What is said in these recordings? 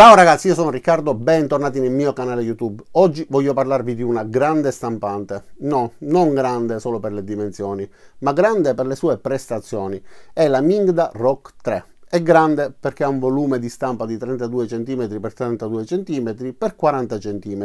Ciao ragazzi, io sono Riccardo, bentornati nel mio canale YouTube. Oggi voglio parlarvi di una grande stampante. No, non grande solo per le dimensioni, ma grande per le sue prestazioni. È la Mingda Rock 3. È grande perché ha un volume di stampa di 32 cm x 32 cm x 40 cm.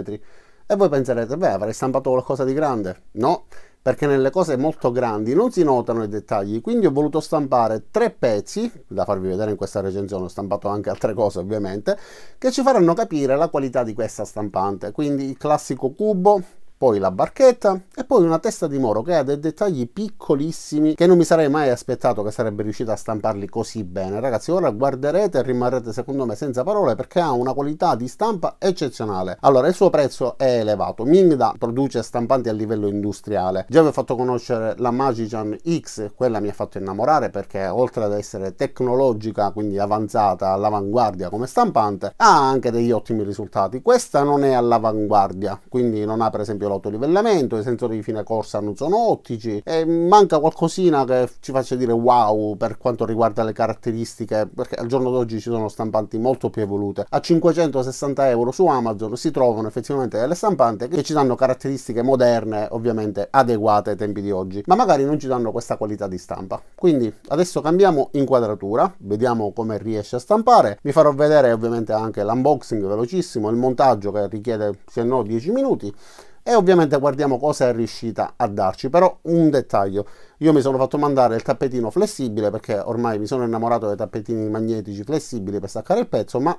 E voi penserete, beh, avrei stampato qualcosa di grande? No, perché nelle cose molto grandi non si notano i dettagli, quindi ho voluto stampare tre pezzi, da farvi vedere in questa recensione, ho stampato anche altre cose ovviamente, che ci faranno capire la qualità di questa stampante, quindi il classico cubo poi la barchetta e poi una testa di moro che ha dei dettagli piccolissimi che non mi sarei mai aspettato che sarebbe riuscita a stamparli così bene. Ragazzi, ora guarderete e rimarrete secondo me senza parole perché ha una qualità di stampa eccezionale. Allora, il suo prezzo è elevato. Mingda produce stampanti a livello industriale. Già vi ho fatto conoscere la Magician X, quella mi ha fatto innamorare perché oltre ad essere tecnologica, quindi avanzata, all'avanguardia come stampante, ha anche degli ottimi risultati. Questa non è all'avanguardia, quindi non ha per esempio la l'autolivellamento, i sensori di fine corsa non sono ottici e manca qualcosina che ci faccia dire wow per quanto riguarda le caratteristiche, perché al giorno d'oggi ci sono stampanti molto più evolute. A 560 euro su Amazon si trovano effettivamente delle stampanti che ci danno caratteristiche moderne, ovviamente adeguate ai tempi di oggi, ma magari non ci danno questa qualità di stampa. Quindi adesso cambiamo inquadratura, vediamo come riesce a stampare, vi farò vedere ovviamente anche l'unboxing velocissimo, il montaggio che richiede se no 10 minuti e ovviamente guardiamo cosa è riuscita a darci però un dettaglio io mi sono fatto mandare il tappetino flessibile perché ormai mi sono innamorato dei tappetini magnetici flessibili per staccare il pezzo ma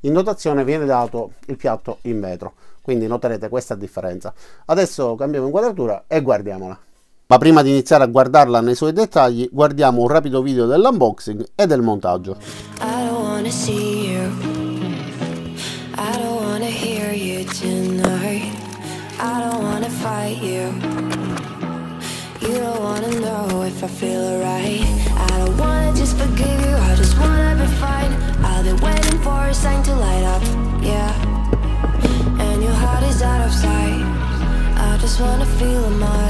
in notazione viene dato il piatto in vetro quindi noterete questa differenza adesso cambiamo inquadratura e guardiamola ma prima di iniziare a guardarla nei suoi dettagli guardiamo un rapido video dell'unboxing e del montaggio fight you You don't wanna know if I feel alright I don't wanna just forgive you, I just wanna be fine I've been waiting for a sign to light up, yeah And your heart is out of sight I just wanna feel alive.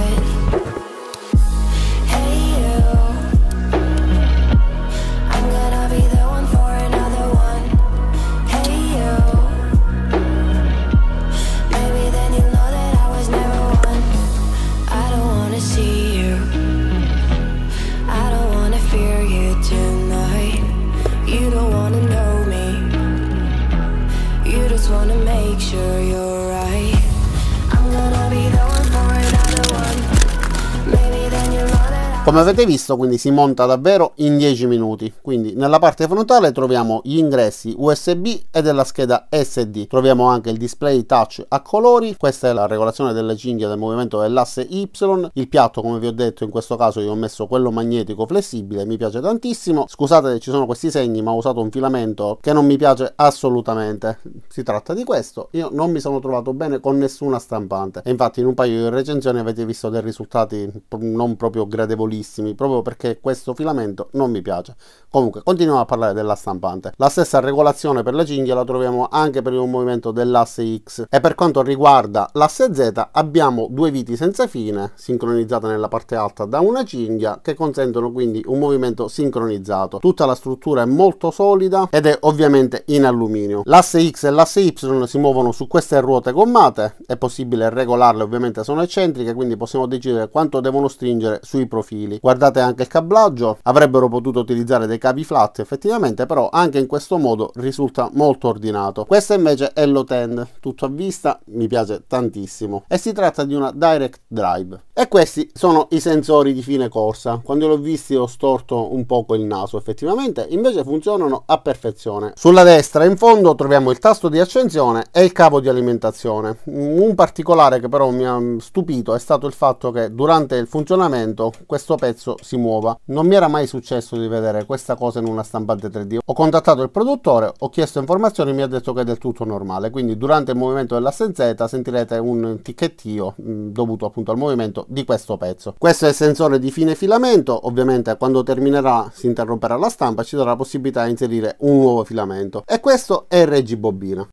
Come avete visto quindi si monta davvero in 10 minuti, quindi nella parte frontale troviamo gli ingressi USB e della scheda SD, troviamo anche il display touch a colori, questa è la regolazione delle cinghie del movimento dell'asse Y, il piatto come vi ho detto in questo caso io ho messo quello magnetico flessibile, mi piace tantissimo, scusate ci sono questi segni ma ho usato un filamento che non mi piace assolutamente, si tratta di questo, io non mi sono trovato bene con nessuna stampante e infatti in un paio di recensioni avete visto dei risultati non proprio gradevolissimi bellissimi proprio perché questo filamento non mi piace comunque continuiamo a parlare della stampante la stessa regolazione per la cinghia la troviamo anche per il movimento dell'asse X e per quanto riguarda l'asse Z abbiamo due viti senza fine sincronizzate nella parte alta da una cinghia che consentono quindi un movimento sincronizzato tutta la struttura è molto solida ed è ovviamente in alluminio l'asse X e l'asse Y si muovono su queste ruote gommate è possibile regolarle ovviamente sono eccentriche quindi possiamo decidere quanto devono stringere sui profili sottili. Guardate anche il cablaggio, avrebbero potuto utilizzare dei cavi flat effettivamente, però anche in questo modo risulta molto ordinato. Questa invece è l'Otend, tutto a vista, mi piace tantissimo e si tratta di una direct drive. E questi sono i sensori di fine corsa. Quando l'ho visti ho storto un poco il naso effettivamente, invece funzionano a perfezione. Sulla destra in fondo troviamo il tasto di accensione e il cavo di alimentazione. Un particolare che però mi ha stupito è stato il fatto che durante il funzionamento questo pezzo si muova. Non mi era mai successo di vedere questa cosa in una stampante 3D. Ho contattato il produttore, ho chiesto informazioni e mi ha detto che è del tutto normale, quindi durante il movimento della sentirete un ticchettio mh, mm, dovuto appunto al movimento di questo pezzo. Questo è il sensore di fine filamento, ovviamente quando terminerà si interromperà la stampa, ci darà la possibilità di inserire un nuovo filamento e questo è il reggibobina.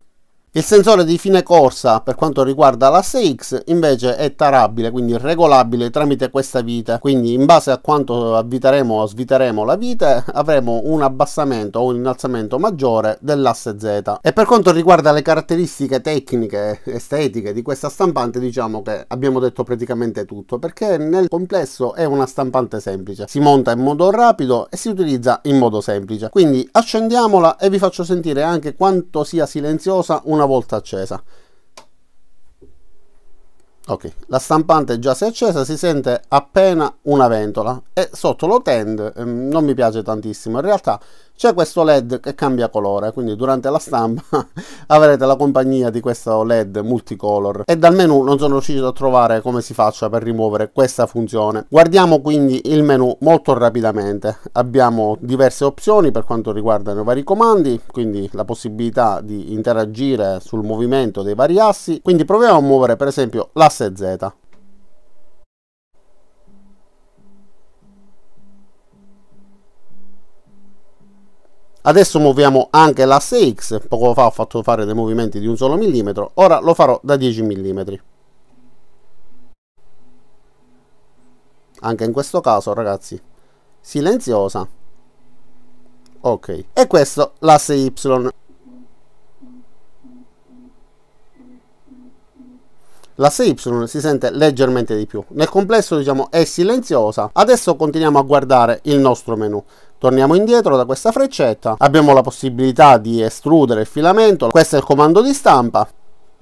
Il sensore di fine corsa per quanto riguarda l'asse X invece è tarabile, quindi regolabile tramite questa vite, quindi in base a quanto avviteremo o sviteremo la vite avremo un abbassamento o un innalzamento maggiore dell'asse Z. E per quanto riguarda le caratteristiche tecniche, estetiche di questa stampante diciamo che abbiamo detto praticamente tutto perché nel complesso è una stampante semplice, si monta in modo rapido e si utilizza in modo semplice. Quindi accendiamola e vi faccio sentire anche quanto sia silenziosa una una volta accesa ok la stampante già si è accesa si sente appena una ventola e sotto lo tend ehm, non mi piace tantissimo in realtà c'è questo led che cambia colore quindi durante la stampa avrete la compagnia di questo led multicolor e dal menu non sono riuscito a trovare come si faccia per rimuovere questa funzione guardiamo quindi il menu molto rapidamente abbiamo diverse opzioni per quanto riguarda i vari comandi quindi la possibilità di interagire sul movimento dei vari assi quindi proviamo a muovere per esempio l'asse z adesso muoviamo anche l'asse X poco fa ho fatto fare dei movimenti di un solo millimetro ora lo farò da 10 mm anche in questo caso ragazzi silenziosa ok e questo l'asse Y La SY si sente leggermente di più. Nel complesso diciamo è silenziosa. Adesso continuiamo a guardare il nostro menu. Torniamo indietro da questa freccetta. Abbiamo la possibilità di estrudere il filamento. Questo è il comando di stampa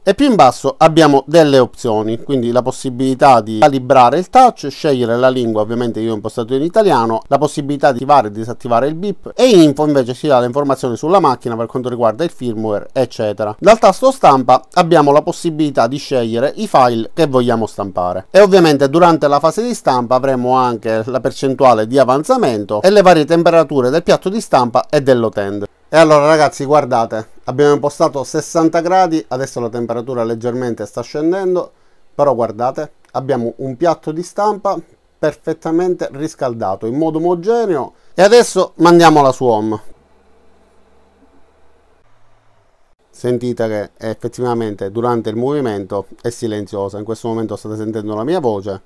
e più in basso abbiamo delle opzioni quindi la possibilità di calibrare il touch scegliere la lingua ovviamente io ho impostato in italiano la possibilità di attivare e disattivare il beep e in info invece si dà le informazioni sulla macchina per quanto riguarda il firmware eccetera dal tasto stampa abbiamo la possibilità di scegliere i file che vogliamo stampare e ovviamente durante la fase di stampa avremo anche la percentuale di avanzamento e le varie temperature del piatto di stampa e dell'utente e allora ragazzi guardate abbiamo impostato 60 gradi adesso la temperatura leggermente sta scendendo però guardate abbiamo un piatto di stampa perfettamente riscaldato in modo omogeneo e adesso mandiamo la suom sentite che effettivamente durante il movimento è silenziosa in questo momento state sentendo la mia voce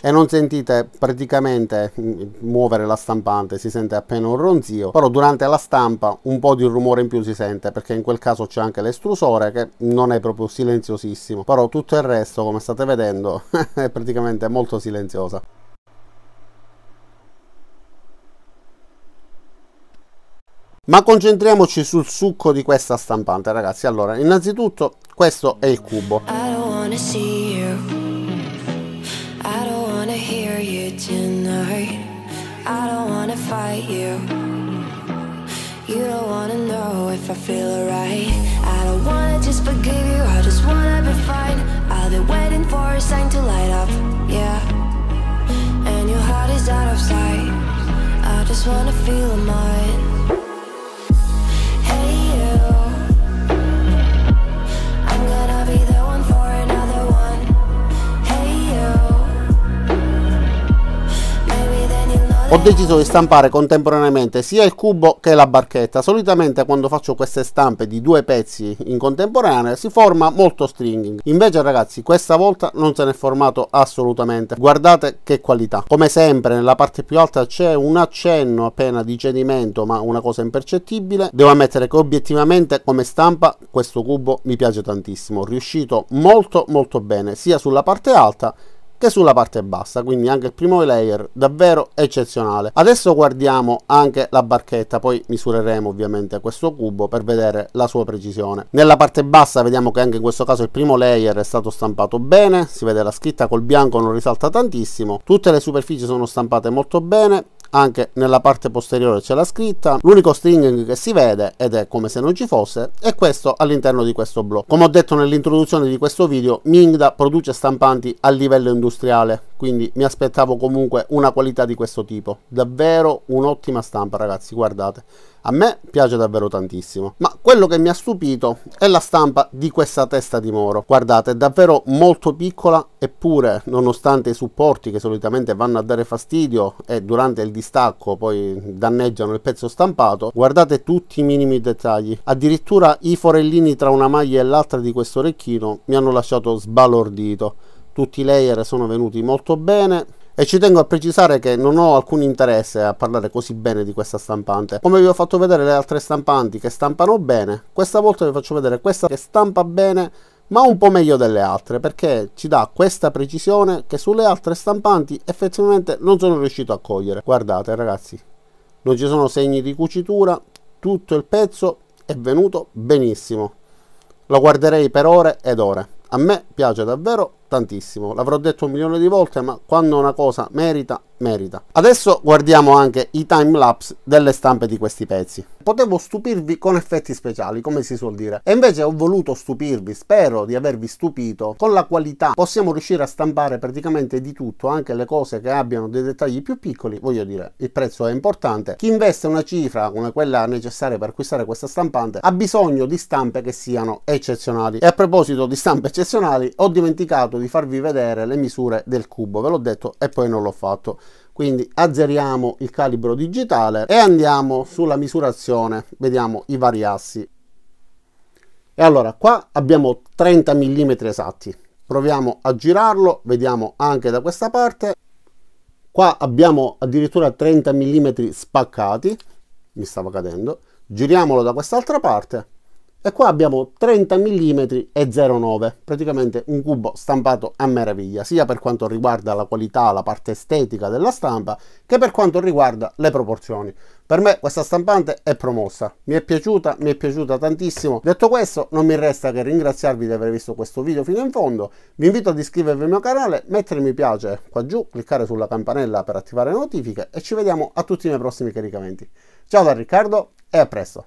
e non sentite praticamente mm, muovere la stampante, si sente appena un ronzio, però durante la stampa un po' di rumore in più si sente perché in quel caso c'è anche l'estrusore che non è proprio silenziosissimo, però tutto il resto come state vedendo è praticamente molto silenziosa. Ma concentriamoci sul succo di questa stampante ragazzi, allora innanzitutto questo è il cubo. I don't see fight you You don't wanna know if I feel alright I don't wanna just forgive you, I just wanna be fine i have been waiting for a sign to light up, yeah And your heart is out of sight I just wanna feel mine Ho deciso di stampare contemporaneamente sia il cubo che la barchetta. Solitamente quando faccio queste stampe di due pezzi in contemporanea si forma molto stringing. Invece ragazzi questa volta non se n'è formato assolutamente. Guardate che qualità. Come sempre nella parte più alta c'è un accenno appena di cedimento ma una cosa impercettibile. Devo ammettere che obiettivamente come stampa questo cubo mi piace tantissimo. Riuscito molto molto bene sia sulla parte alta che sulla parte bassa, quindi anche il primo layer davvero eccezionale. Adesso guardiamo anche la barchetta, poi misureremo ovviamente questo cubo per vedere la sua precisione. Nella parte bassa vediamo che anche in questo caso il primo layer è stato stampato bene, si vede la scritta col bianco non risalta tantissimo, tutte le superfici sono stampate molto bene, anche nella parte posteriore c'è la scritta l'unico stringing che si vede ed è come se non ci fosse è questo all'interno di questo blocco come ho detto nell'introduzione di questo video Mingda produce stampanti a livello industriale quindi mi aspettavo comunque una qualità di questo tipo davvero un'ottima stampa ragazzi guardate a me piace davvero tantissimo. Ma quello che mi ha stupito è la stampa di questa testa di Moro. Guardate, è davvero molto piccola, eppure, nonostante i supporti che solitamente vanno a dare fastidio e durante il distacco poi danneggiano il pezzo stampato, guardate tutti i minimi dettagli. Addirittura i forellini tra una maglia e l'altra di questo orecchino mi hanno lasciato sbalordito. Tutti i layer sono venuti molto bene, e ci tengo a precisare che non ho alcun interesse a parlare così bene di questa stampante. Come vi ho fatto vedere le altre stampanti che stampano bene, questa volta vi faccio vedere questa che stampa bene ma un po' meglio delle altre perché ci dà questa precisione che sulle altre stampanti effettivamente non sono riuscito a cogliere. Guardate ragazzi, non ci sono segni di cucitura, tutto il pezzo è venuto benissimo. Lo guarderei per ore ed ore. A me piace davvero tantissimo. L'avrò detto un milione di volte, ma quando una cosa merita, merita. Adesso guardiamo anche i time lapse delle stampe di questi pezzi. Potevo stupirvi con effetti speciali, come si suol dire, e invece ho voluto stupirvi, spero di avervi stupito con la qualità. Possiamo riuscire a stampare praticamente di tutto, anche le cose che abbiano dei dettagli più piccoli, voglio dire, il prezzo è importante. Chi investe una cifra come quella necessaria per acquistare questa stampante ha bisogno di stampe che siano eccezionali. E a proposito di stampe eccezionali, ho dimenticato di farvi vedere le misure del cubo ve l'ho detto e poi non l'ho fatto quindi azzeriamo il calibro digitale e andiamo sulla misurazione vediamo i vari assi e allora qua abbiamo 30 mm esatti proviamo a girarlo vediamo anche da questa parte qua abbiamo addirittura 30 mm spaccati mi stava cadendo giriamolo da quest'altra parte e qua abbiamo 30 mm e 0,9, praticamente un cubo stampato a meraviglia, sia per quanto riguarda la qualità, la parte estetica della stampa, che per quanto riguarda le proporzioni. Per me questa stampante è promossa, mi è piaciuta, mi è piaciuta tantissimo. Detto questo, non mi resta che ringraziarvi di aver visto questo video fino in fondo, vi invito ad iscrivervi al mio canale, mettere mi piace qua giù, cliccare sulla campanella per attivare le notifiche e ci vediamo a tutti i miei prossimi caricamenti. Ciao da Riccardo e a presto!